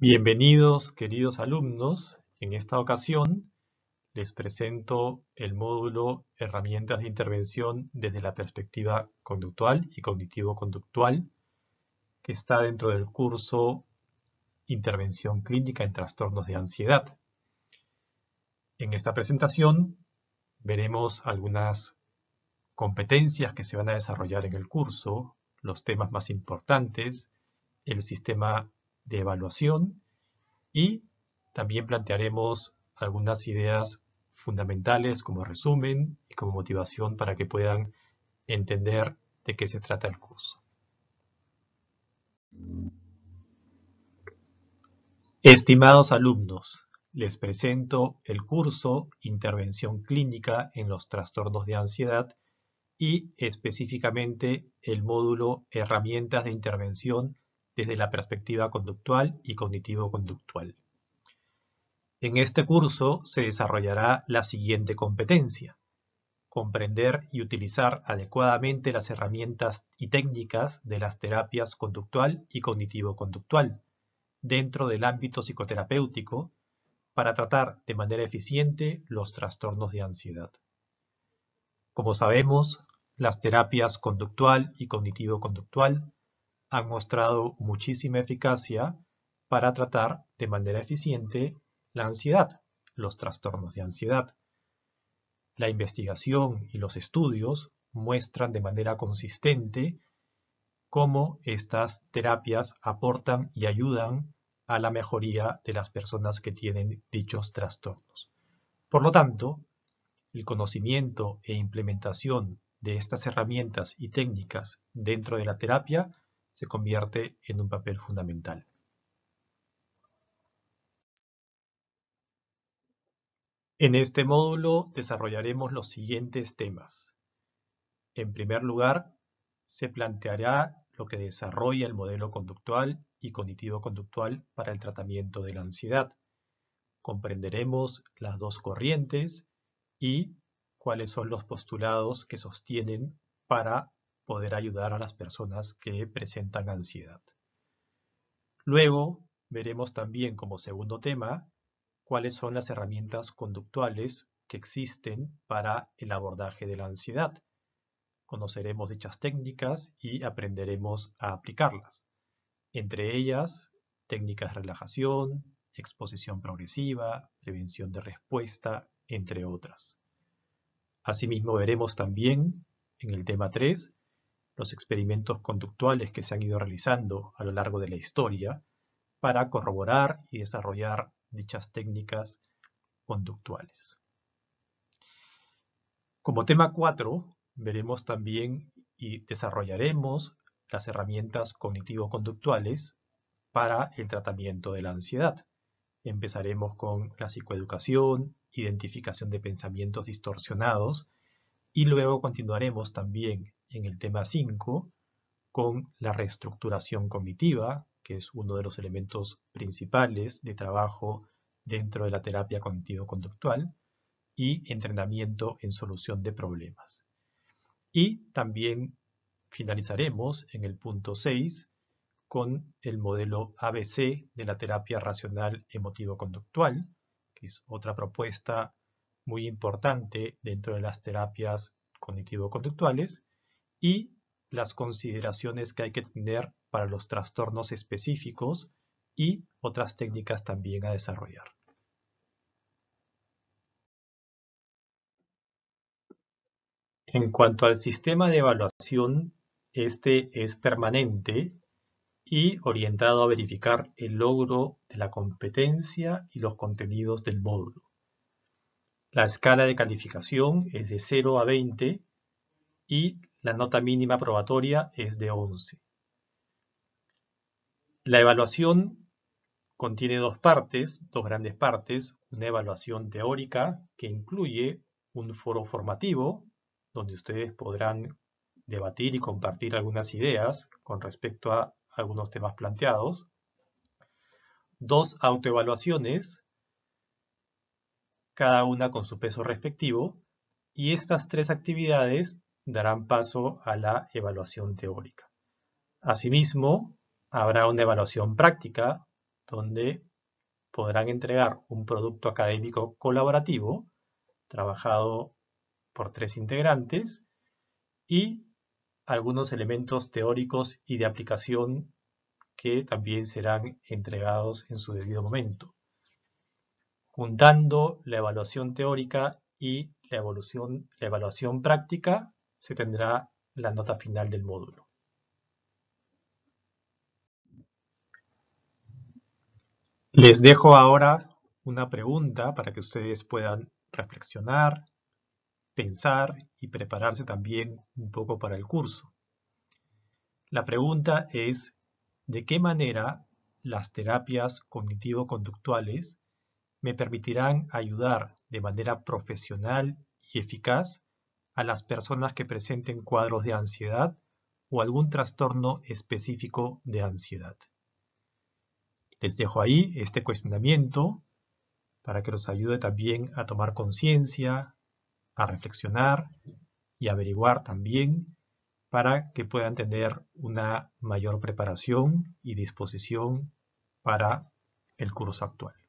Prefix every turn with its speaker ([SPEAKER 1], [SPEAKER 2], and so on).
[SPEAKER 1] Bienvenidos queridos alumnos, en esta ocasión les presento el módulo Herramientas de Intervención desde la perspectiva conductual y cognitivo-conductual que está dentro del curso Intervención Clínica en Trastornos de Ansiedad. En esta presentación veremos algunas competencias que se van a desarrollar en el curso, los temas más importantes, el sistema de evaluación y también plantearemos algunas ideas fundamentales como resumen y como motivación para que puedan entender de qué se trata el curso. Estimados alumnos, les presento el curso Intervención Clínica en los Trastornos de Ansiedad y específicamente el módulo Herramientas de Intervención desde la perspectiva conductual y cognitivo-conductual. En este curso se desarrollará la siguiente competencia. Comprender y utilizar adecuadamente las herramientas y técnicas de las terapias conductual y cognitivo-conductual dentro del ámbito psicoterapéutico para tratar de manera eficiente los trastornos de ansiedad. Como sabemos, las terapias conductual y cognitivo-conductual han mostrado muchísima eficacia para tratar de manera eficiente la ansiedad, los trastornos de ansiedad. La investigación y los estudios muestran de manera consistente cómo estas terapias aportan y ayudan a la mejoría de las personas que tienen dichos trastornos. Por lo tanto, el conocimiento e implementación de estas herramientas y técnicas dentro de la terapia se convierte en un papel fundamental. En este módulo desarrollaremos los siguientes temas. En primer lugar, se planteará lo que desarrolla el modelo conductual y cognitivo-conductual para el tratamiento de la ansiedad. Comprenderemos las dos corrientes y cuáles son los postulados que sostienen para poder ayudar a las personas que presentan ansiedad. Luego veremos también como segundo tema cuáles son las herramientas conductuales que existen para el abordaje de la ansiedad. Conoceremos dichas técnicas y aprenderemos a aplicarlas. Entre ellas, técnicas de relajación, exposición progresiva, prevención de respuesta, entre otras. Asimismo, veremos también en el tema 3 los experimentos conductuales que se han ido realizando a lo largo de la historia para corroborar y desarrollar dichas técnicas conductuales. Como tema 4, veremos también y desarrollaremos las herramientas cognitivo-conductuales para el tratamiento de la ansiedad. Empezaremos con la psicoeducación, identificación de pensamientos distorsionados y luego continuaremos también en el tema 5 con la reestructuración cognitiva, que es uno de los elementos principales de trabajo dentro de la terapia cognitivo-conductual, y entrenamiento en solución de problemas. Y también finalizaremos en el punto 6 con el modelo ABC de la terapia racional emotivo-conductual, que es otra propuesta muy importante dentro de las terapias cognitivo-conductuales y las consideraciones que hay que tener para los trastornos específicos y otras técnicas también a desarrollar. En cuanto al sistema de evaluación, este es permanente y orientado a verificar el logro de la competencia y los contenidos del módulo. La escala de calificación es de 0 a 20 y la nota mínima probatoria es de 11. La evaluación contiene dos partes, dos grandes partes, una evaluación teórica que incluye un foro formativo donde ustedes podrán debatir y compartir algunas ideas con respecto a algunos temas planteados. Dos autoevaluaciones cada una con su peso respectivo, y estas tres actividades darán paso a la evaluación teórica. Asimismo, habrá una evaluación práctica donde podrán entregar un producto académico colaborativo trabajado por tres integrantes y algunos elementos teóricos y de aplicación que también serán entregados en su debido momento. Juntando la evaluación teórica y la, evaluación práctica, se tendrá la nota final del módulo. Les dejo ahora una pregunta para que ustedes puedan reflexionar, pensar y prepararse también un poco para el curso. La pregunta es, ¿de qué manera las terapias cognitivo-conductuales me permitirán ayudar de manera profesional y eficaz a las personas que presenten cuadros de ansiedad o algún trastorno específico de ansiedad. Les dejo ahí este cuestionamiento para que los ayude también a tomar conciencia, a reflexionar y averiguar también para que puedan tener una mayor preparación y disposición para el curso actual.